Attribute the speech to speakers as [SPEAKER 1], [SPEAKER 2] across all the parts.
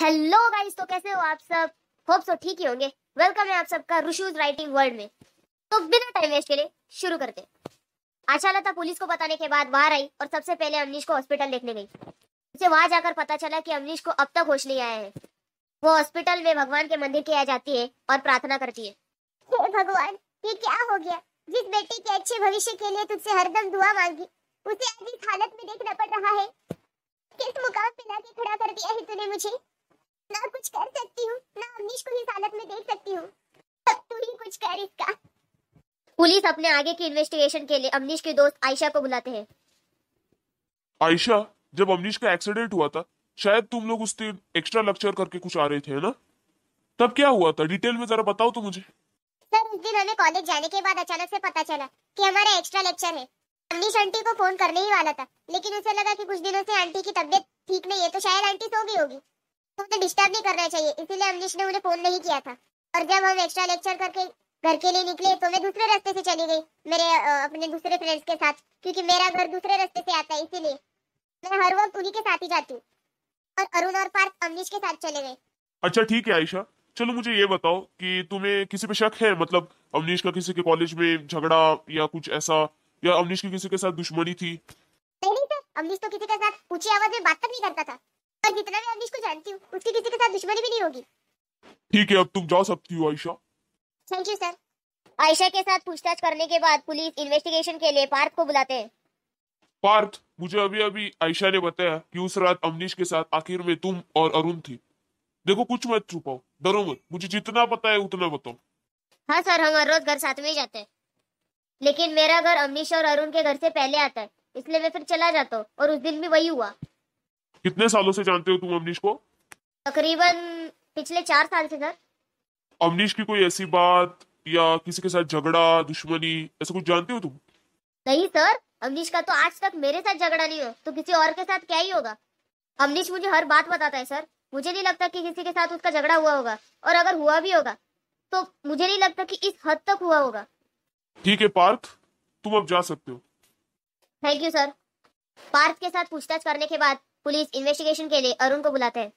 [SPEAKER 1] Hello guys तो कैसे हो आप सब होप सो ठीक ही होंगे वेलकम है आप सबका रुशूज राइटिंग वर्ल्ड में तो बिना टाइम वेस्ट करे शुरू करते आशा लता पुलिस को बताने के बाद बाहर आई और सबसे पहले अमनीश को हॉस्पिटल देखने गई उसे वहां जाकर पता चला कि अमनीश को अब तक होश नहीं आया है वो हॉस्पिटल में भगवान के मंदिर के आ जाती है और प्रार्थना करती है हे भगवान
[SPEAKER 2] ये क्या हो गया जिस बेटे के अच्छे भविष्य के लिए तुझसे हरदम दुआ मांगी उसे आज इस हालत में देखना पड़ रहा है किस मुकाम पे लाके खड़ा कर दिया है तूने मुझे ना कुछ कर सकती हूँ ना अवनीश को इस हालत में देख सकती हूँ तू ही कुछ
[SPEAKER 1] कर इसका पुलिस अपने आगे की इन्वेस्टिगेशन के लिए अवनीश के दोस्त आयशा को बुलाते हैं
[SPEAKER 3] आयशा जब अवनीश का एक्सीडेंट हुआ था शायद तुम लोग उस दिन एक्स्ट्रा लेक्चर करके कुछ आ रहे थे ना तब क्या हुआ था डिटेल में जरा बताओ तो मुझे
[SPEAKER 2] सर उस दिन हमें कॉलेज जाने के बाद अचानक से पता चला कि हमारा एक्स्ट्रा लेक्चर है अमनीश आंटी को फोन करने ही वाला था लेकिन उसे लगा कि कुछ दिनों से आंटी की तबीयत ठीक नहीं है तो शायद आंटी सो गई होगी तो डिस्टर्ब नहीं करना चाहिए इसीलिए अमनीश ने मुझे फोन नहीं किया था और जब हम एक्स्ट्रा लेक्चर करके घर के लिए निकले तो मैं दूसरे रास्ते से चली गई मेरे अपने दूसरे फ्रेंड्स के साथ क्योंकि मेरा घर दूसरे रास्ते से आता है इसीलिए मैं हर वक्त उन्हीं के साथ ही जाती हूँ और अरुण और पार्थ अमनीश के साथ चले गए
[SPEAKER 3] अच्छा ठीक है आयशा चलो मुझे ये बताओ कि तुम्हें किसी पे शक है मतलब अवनीश का किसी के कॉलेज में झगड़ा या कुछ ऐसा या अवनीश की किसी के साथ दुश्मनी थी
[SPEAKER 2] नहीं सर अवनीश तो किसी के साथ ऊंची आवाज में बात तक नहीं करता था और जितना मैं अवनीश को जानती
[SPEAKER 1] हूँ उसकी किसी के साथ दुश्मनी भी नहीं होगी
[SPEAKER 3] ठीक है अब तुम जा सकती हो Ayesha
[SPEAKER 1] thank you sir Ayesha के साथ पूछताछ करने के बाद पुलिस इन्वेस्टिगेशन के लिए पार्थ को बुलाते हैं
[SPEAKER 3] पार्थ मुझे अभी अभी आयशा ने बताया कि उस रात अमनीश के साथ आखिर में तुम और अरुण थी देखो कुछ मत छुपाओ डरो मत मुझे जितना पता है उतना बताओ
[SPEAKER 1] हाँ सर हम हर रोज घर साथ में ही जाते हैं लेकिन मेरा घर अमनीश और अरुण के घर से पहले आता है इसलिए मैं फिर चला जाता हूँ और उस दिन भी वही हुआ
[SPEAKER 3] कितने सालों से जानते हो तुम अमनीश को
[SPEAKER 1] तकरीबन पिछले चार साल से सर
[SPEAKER 3] अमनीश की कोई ऐसी बात या किसी के साथ झगड़ा दुश्मनी ऐसा कुछ जानते हो तुम
[SPEAKER 1] नहीं सर अमनीश का तो आज तक मेरे साथ झगड़ा नहीं हो तो किसी और के साथ क्या ही होगा अमनीश मुझे हर बात बताता है सर मुझे नहीं लगता कि किसी के साथ उसका झगड़ा हुआ होगा और अगर हुआ भी होगा तो मुझे नहीं लगता कि इस हद तक हुआ होगा
[SPEAKER 3] ठीक है पार्थ तुम अब जा सकते हो
[SPEAKER 1] थैंक यू सर पार्थ के साथ पूछताछ करने के बाद पुलिस इन्वेस्टिगेशन के लिए अरुण को बुलाते हैं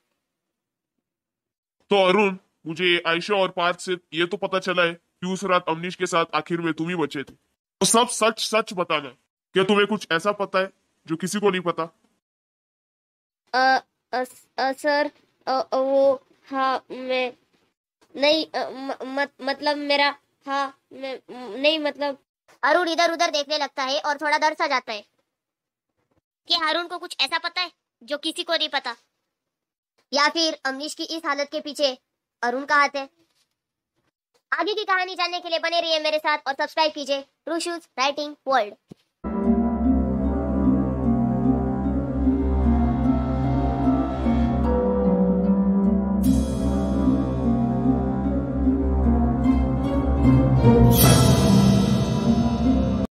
[SPEAKER 3] तो अरुण मुझे आयशा और पार्थ से ये तो पता चला है कि उस रात अवनीश के साथ आखिर में तुम ही बचे थे तो सब सच सच बताना क्या तुम्हें कुछ ऐसा पता है जो किसी को नहीं पता
[SPEAKER 1] आ, आ, सर आ, वो हाँ मैं नहीं आ, म, मत, मतलब मेरा हाँ मैं नहीं मतलब अरुण इधर उधर देखने लगता है और थोड़ा डर सा जाता है कि अरुण को कुछ ऐसा पता है जो किसी को नहीं पता या फिर अमरीश की इस हालत के पीछे अरुण का हाथ है आगे की कहानी जानने के लिए बने रहिए मेरे साथ और सब्सक्राइब कीजिए true shoes writing world Thank you.